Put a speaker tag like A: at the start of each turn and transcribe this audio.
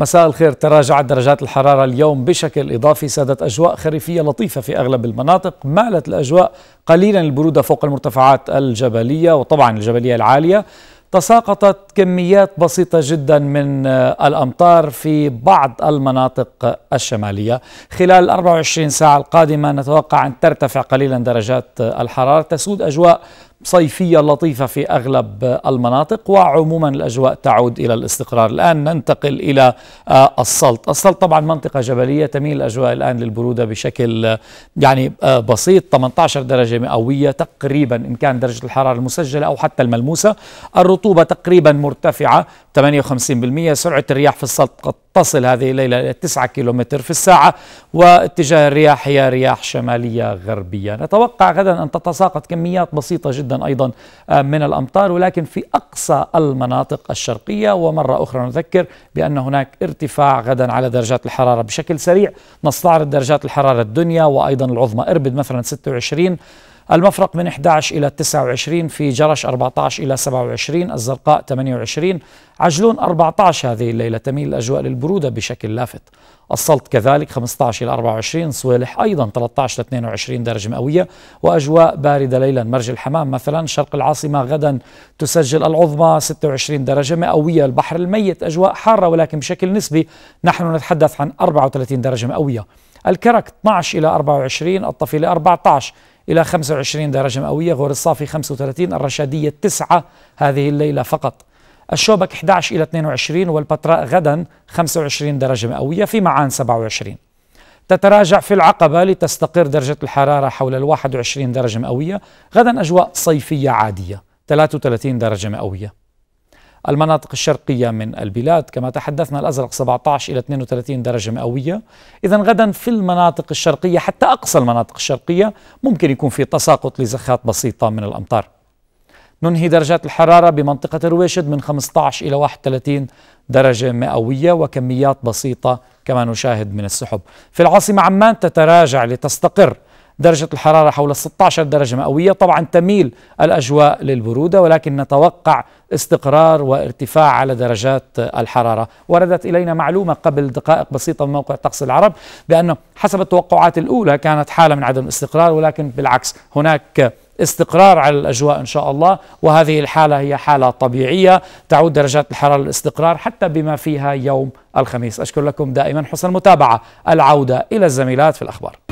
A: مساء الخير تراجعت درجات الحرارة اليوم بشكل إضافي سادت أجواء خريفية لطيفة في أغلب المناطق مالت الأجواء قليلا البرودة فوق المرتفعات الجبلية وطبعا الجبلية العالية تساقطت كميات بسيطة جدا من آه، الأمطار في بعض المناطق الشمالية خلال 24 ساعة القادمة نتوقع أن ترتفع قليلا درجات آه، الحرارة تسود أجواء صيفية لطيفة في أغلب آه، المناطق وعموما الأجواء تعود إلى الاستقرار الآن ننتقل إلى السلط السلط طبعا منطقة جبلية تميل الأجواء الآن للبرودة بشكل يعني بسيط 18 درجة مئوية تقريبا إن كان درجة الحرارة المسجلة أو حتى الملموسة الرطوبة تقريبا مرتفعة 58% سرعة الرياح في السلط قد تصل هذه الليلة إلى 9 كيلومتر في الساعة واتجاه الرياح هي رياح شمالية غربية نتوقع غدا أن تتساقط كميات بسيطة جدا أيضا آه، من الأمطار ولكن في أقصى المناطق الشرقية ومرة أخرى نذكر بأن هناك ارتفاع غدا على درجات الحرارة بشكل سريع نستعرض درجات الحرارة الدنيا وأيضا العظمى إربد مثلا 26 المفرق من 11 إلى 29 في جرش 14 إلى 27 الزرقاء 28 عجلون 14 هذه الليلة تميل الأجواء للبرودة بشكل لافت السلط كذلك 15 إلى 24 صويلح أيضا 13 إلى 22 درجة مئوية وأجواء باردة ليلا مرج الحمام مثلا شرق العاصمة غدا تسجل العظمى 26 درجة مئوية البحر الميت أجواء حارة ولكن بشكل نسبي نحن نتحدث عن 34 درجة مئوية الكرك 12 إلى 24 الطفيلة 14 إلى 25 درجة مئوية غور الصافي 35 الرشادية 9 هذه الليلة فقط الشوبك 11 إلى 22 والبتراء غدا 25 درجة مئوية في معان 27 تتراجع في العقبة لتستقر درجة الحرارة حول ال 21 درجة مئوية غدا أجواء صيفية عادية 33 درجة مئوية المناطق الشرقية من البلاد كما تحدثنا الأزرق 17 إلى 32 درجة مئوية إذا غدا في المناطق الشرقية حتى أقصى المناطق الشرقية ممكن يكون في تساقط لزخات بسيطة من الأمطار ننهي درجات الحرارة بمنطقة رويشد من 15 إلى 31 درجة مئوية وكميات بسيطة كما نشاهد من السحب في العاصمة عمان تتراجع لتستقر درجة الحرارة حول 16 درجة مئوية طبعا تميل الأجواء للبرودة ولكن نتوقع استقرار وارتفاع على درجات الحرارة وردت إلينا معلومة قبل دقائق بسيطة من موقع طقس العرب بأنه حسب التوقعات الأولى كانت حالة من عدم الاستقرار ولكن بالعكس هناك استقرار على الأجواء إن شاء الله وهذه الحالة هي حالة طبيعية تعود درجات الحرارة للاستقرار حتى بما فيها يوم الخميس أشكر لكم دائما حسن المتابعة العودة إلى الزميلات في الأخبار